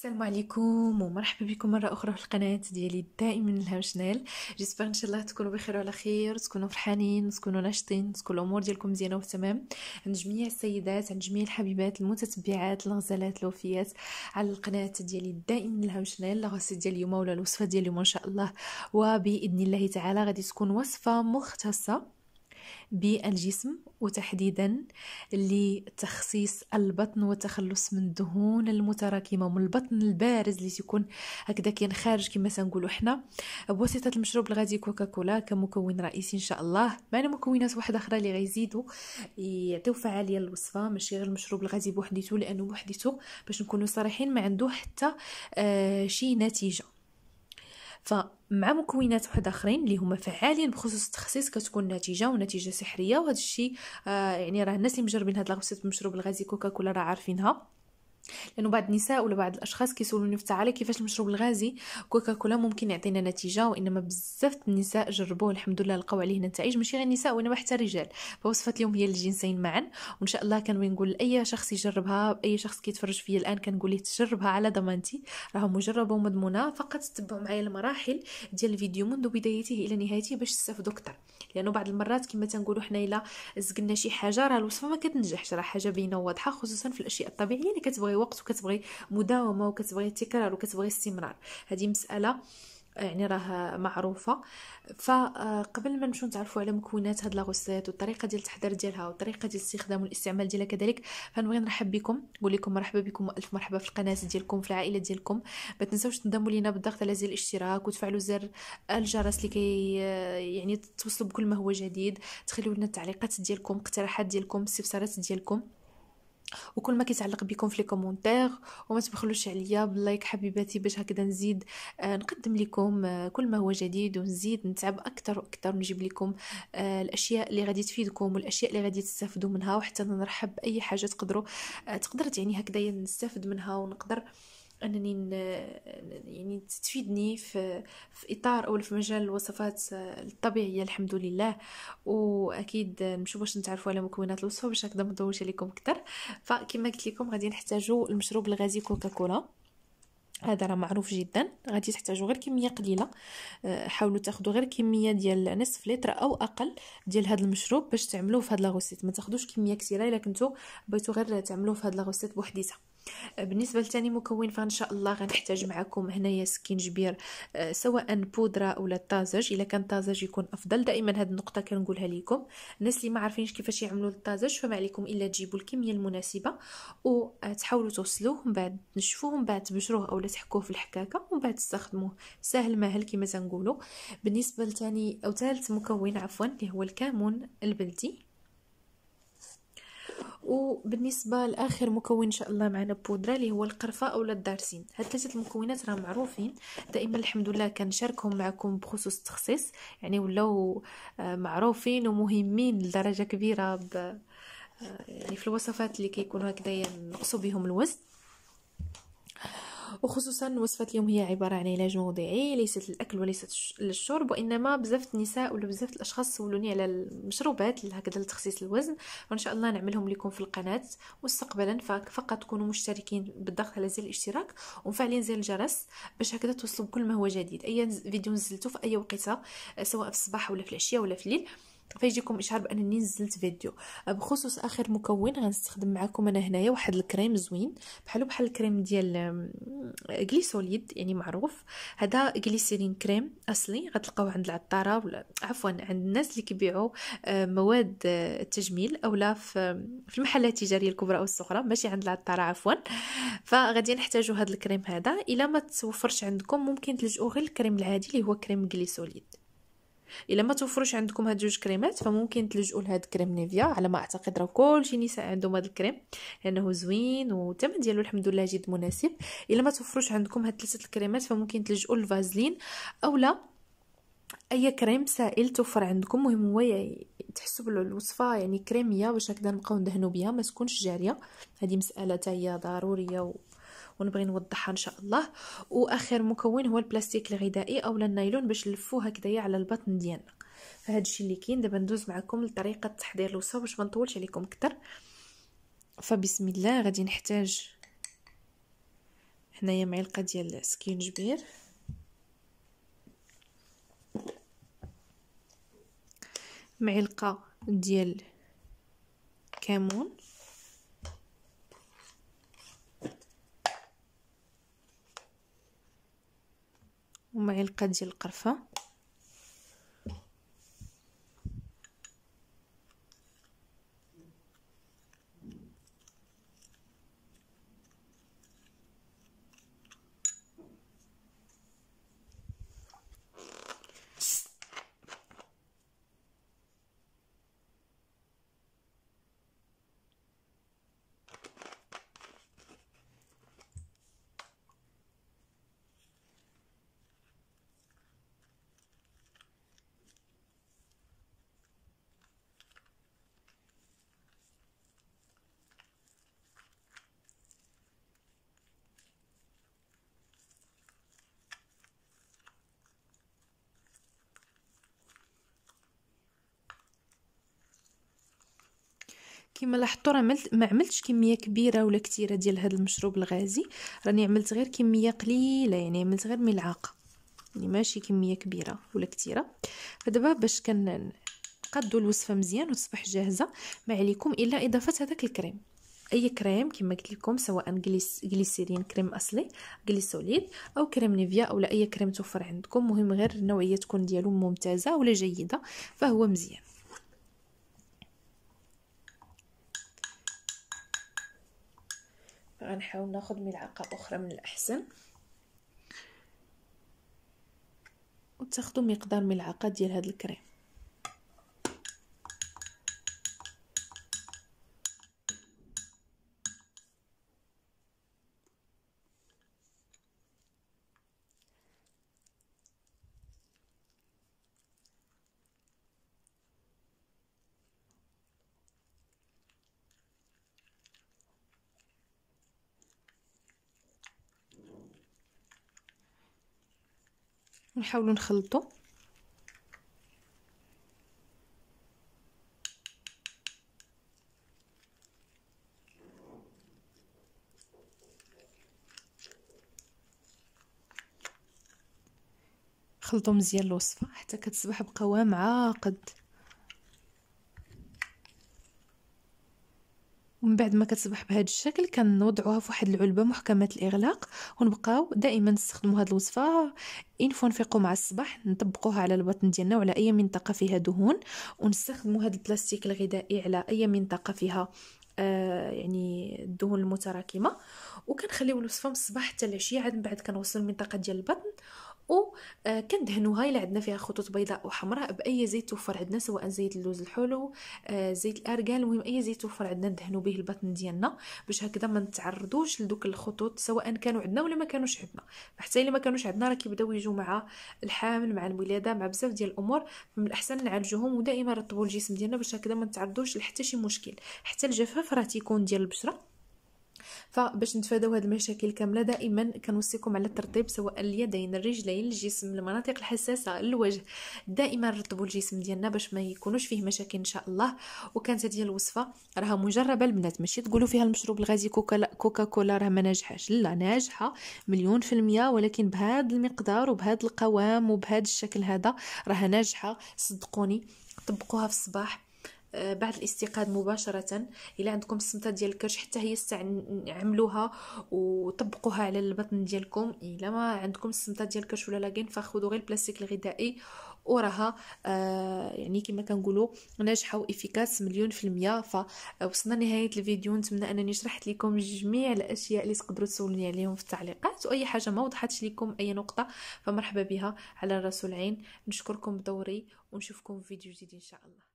السلام عليكم ومرحبا بكم مرة أخرى في القناة ديالي دائما الهام شنال جيسبر إن شاء الله تكونوا بخير وعلى خير تكونوا فرحانين تكونوا ناشطين تكون الأمور ديالكم مزيانة وتمام عند جميع السيدات عند جميع الحبيبات المتتبعات الغزالات الوفيات على القناة ديالي دائما الهام شنال لاغوسيت ديال اليوم ولا الوصفة ديال اليوم إن شاء الله وبإذن الله تعالى غادي تكون وصفة مختصة بالجسم وتحديدا لتخصيص البطن والتخلص من الدهون المتراكمه من البطن البارز اللي تيكون هكذا خارج كما تنقولوا حنا بواسطه المشروب الغازي كوكاكولا كمكون رئيسي ان شاء الله معنا مكونات واحده اخرى اللي غيزيدوا يعطيو فعاليه للوصفه ماشي غير المشروب الغازي بوحديته لانه بوحديته باش نكونوا صريحين ما عنده حتى آه شي نتيجه فمع مكونات واحد اخرين اللي هما فعالين بخصوص التخسيس كتكون نتيجه ونتيجه سحريه وهذا الشيء آه يعني راه الناس اللي مجربين هاد لاغوسيت بمشروب الغازي كوكاكولا راه عارفينها لانه بعض النساء ولا بعض الاشخاص كيسولوني في التعاليق كيفاش المشروب الغازي كوكا كولا ممكن يعطينا نتيجه وانما بزاف النساء جربوه الحمد لله لقاو عليه نتائج ماشي غير النساء وانما حتى الرجال فوصفه اليوم هي الجنسين معا وان شاء الله كنبغي نقول لاي شخص يجربها اي شخص كيتفرج فيا الان كنقول ليه تجربها على ضمانتي راه مجربه ومضمونه فقط تبعوا معايا المراحل ديال الفيديو منذ بدايته الى نهايته باش تستافدوا اكثر لانه بعض المرات كما تنقولوا حنا الا زقنا شي حاجه راه الوصفه ما كتنجحش راه حاجه باينه وواضحه خصوصا في الاشياء الطبيعيه اللي كتبغيو الوقت وكتبغي مداومه وكتبغي التكرار وكتبغي استمرار هذه مساله يعني راه معروفه فقبل آه، ما نمشيو نتعرفوا على مكونات هاد لاغوسيت والطريقه ديال التحضير ديالها والطريقه ديال الاستخدام والاستعمال ديالها كذلك فنبغي نرحب بكم نقول لكم مرحبا بكم والف مرحبا في القناه ديالكم في العائله ديالكم ما تنساوش تنضموا لينا بالضغط على زر الاشتراك وتفعلوا زر الجرس لكي آه، يعني توصلوا بكل ما هو جديد تخليو لنا التعليقات ديالكم اقتراحات ديالكم استفسارات ديالكم وكل ما كيتعلق بكم في لي كومونتير وما تبخلوش عليا باللايك حبيباتي باش هكذا نزيد آه، نقدم لكم آه، كل ما هو جديد ونزيد نتعب اكثر واكثر نجيب لكم آه، الاشياء اللي غادي تفيدكم والاشياء اللي غادي تستافدوا منها وحتى نرحب باي حاجه تقدروا تقدر يعني هكذا نستافد منها ونقدر انني يعني تفيدني في في اطار او في مجال الوصفات الطبيعيه الحمد لله واكيد نمشيو باش نتعرفوا على مكونات الوصفه باش هكذا ما نطولش عليكم اكثر فكما قلت لكم غادي نحتاجوا المشروب الغازي كوكاكولا هذا راه معروف جدا غادي تحتاجوا غير كميه قليله آه، حاولوا تاخذوا غير كميه ديال نصف لتر او اقل ديال هذا المشروب باش تعملوه في هاد لاغوسيت ما تاخذوش كميه كثيره الا كنتو بغيتو غير تعملوه في هاد لاغوسيت بوحديتها بالنسبه لثاني مكون فان شاء الله غنحتاج معكم هنايا سكينجبير آه، سواء بودره ولا طازج الا كان طازج يكون افضل دائما هاد النقطه كنقولها لكم الناس اللي ما عارفينش كيفاش يعملوا الطازج فما عليكم الا تجيبوا الكميه المناسبه وتحاولوا آه، توصلوه من بعد تنشفوه من بعد تبشروه اولا تحكوه في الحكاكه ومن بعد تستخدموه ساهل ماهل كما تنقولوا بالنسبه لثاني او ثالث مكون عفوا اللي هو الكمون البلدي وبالنسبه لاخر مكون ان شاء الله معنا بودره اللي هو القرفه او الدارسين هاد ثلاثه المكونات راه معروفين دائما الحمد لله كنشاركهم معكم بخصوص التخصيص يعني ولاو آه، معروفين ومهمين لدرجه كبيره ب آه، يعني في الوصفات اللي كيكونوا هكذايا نقصوا بهم الوزن وخصوصا وصفة اليوم هي عبارة عن علاج موضعي ليست الاكل وليست للشرب وإنما بزاف النساء ولا بزاف الأشخاص سولوني على المشروبات هكذا لتخسيس الوزن وإن شاء الله نعملهم لكم في القناة مستقبلا فقط تكونوا مشتركين بالضغط على زر الاشتراك ومفعلين زر الجرس باش هكذا توصلوا بكل ما هو جديد أي فيديو نزلته في أي وقيته سواء في الصباح ولا في العشية ولا في الليل فيجيكم اشعار بانني نزلت فيديو أه، بخصوص اخر مكون غنستخدم معكم انا هنايا واحد الكريم زوين بحالو بحال الكريم ديال غليسوليد يعني معروف هذا غليسيرين كريم اصلي غتلقاوه عند العطاره ولا عفوا عند الناس اللي كيبيعوا أه، مواد أه، التجميل اولا في المحلات التجاريه الكبرى او الصغرى ماشي عند العطاره عفوا فغادي نحتاجوا هذا الكريم هذا الا ما توفرش عندكم ممكن تلجؤوا غير الكريم العادي اللي هو كريم غليسوليد الا ما توفروش عندكم هاد جوج كريمات فممكن تلجؤوا لهاد كريم نيفيا على ما اعتقد راه كلشي نساء عندهم هاد الكريم لانه زوين والثمن ديالو الحمد لله جد مناسب الا ما توفروش عندكم هاد ثلاثه الكريمات فممكن تلجؤوا للفازلين اولا اي كريم سائل توفر عندكم مهم هو تحسوا بالوصفه يعني كريميه باش هكذا نبقاو ندهنوا بها ما تكونش جاريه هذه مساله تاع هي ضروريه و... ونبغي نوضحها ان شاء الله واخر مكون هو البلاستيك الغذائي اولا النايلون باش نلفوه هكذايا على البطن ديالنا فهاد الشيء اللي كاين دابا ندوز معكم لطريقه تحضير الوصفه باش ما نطولش عليكم اكثر فبسم الله غادي نحتاج هنايا معلقه ديال سكينجبير معلقة ديال كمون ومعلقة ديال القرفة كما لاحظتوا راه عملت ما عملتش كميه كبيره ولا كثيره ديال هذا المشروب الغازي راني عملت غير كميه قليله يعني عملت غير ملعقه يعني ماشي كميه كبيره ولا كثيره فدابا باش كن الوصفه مزيان وتصبح جاهزه ما عليكم الا اضافه هذاك الكريم اي كريم كما قلت لكم سواء جليس جليسيرين كريم اصلي جليسوليد او كريم نيفيا او لا اي كريم توفر عندكم مهم غير النوعيه تكون ديالو ممتازه ولا جيده فهو مزيان غنحاول ناخد ملعقه اخرى من الاحسن وتاخذوا مقدار ملعقه ديال هذا الكريم ونحاولوا نخلطوا خلطوا مزيان الوصفه حتى كتصبح بقوام عاقد ومن بعد ما كتصبح بهذا الشكل كنوضعوها في واحد العلبه محكمه الاغلاق ونبقاو دائما نستخدموا هذه الوصفه ان فوا مع الصباح نطبقوها على البطن ديالنا وعلى اي منطقه فيها دهون ونستخدموا هذا البلاستيك الغذائي على اي منطقه فيها آه يعني الدهون المتراكمه وكنخليو الوصفه من الصباح حتى العشيه عاد من بعد كنوصل المنطقه ديال البطن وكندهنوها آه، الا عندنا فيها خطوط بيضاء وحمراء باي زيت توفر عندنا سواء زيت اللوز الحلو آه، زيت الارغان المهم اي زيت توفر عندنا ندهنوا به البطن ديالنا باش هكذا ما نتعرضوش لدوك الخطوط سواء كانوا عندنا ولا ما كانوش عندنا حتى الا ما كانوش عندنا راه كيبداو يجوا مع الحامل مع الولاده مع بزاف ديال الامور من الاحسن نعالجوهم ودائما نرطبوا الجسم ديالنا باش هكذا ما نتعرضوش لحتى شي مشكل حتى الجفاف راه تيكون ديال البشره فباش نتفاداو هاد المشاكل كامله دائما كنوصيكم على الترطيب سواء اليدين الرجلين الجسم المناطق الحساسه الوجه دائما رطبوا الجسم ديالنا باش ما يكونوش فيه مشاكل ان شاء الله وكانت هذه الوصفه راها مجربه البنات ماشي تقولوا فيها المشروب الغازي كوكا كولا راه ما ناجحاش لا ناجحه مليون في المية ولكن بهذا المقدار وبهذا القوام وبهذا الشكل هذا راها ناجحه صدقوني طبقوها في الصباح آه، بعد الاستيقاظ مباشره الا عندكم السمطه ديال الكرش حتى هي عملوها وطبقوها على البطن ديالكم الا ما عندكم السمطه ديال الكرش ولا لاكين فخذوا غير البلاستيك الغذائي وراها آه يعني كما كنقولوا ناجحه وافيكاس مليون في المية فوصلنا لنهايه الفيديو نتمنى انني شرحت لكم جميع الاشياء اللي تقدروا تسولوني عليهم في التعليقات واي حاجه ما وضحتش لكم اي نقطه فمرحبا بها على راس العين نشكركم بدوري ونشوفكم في فيديو جديد ان شاء الله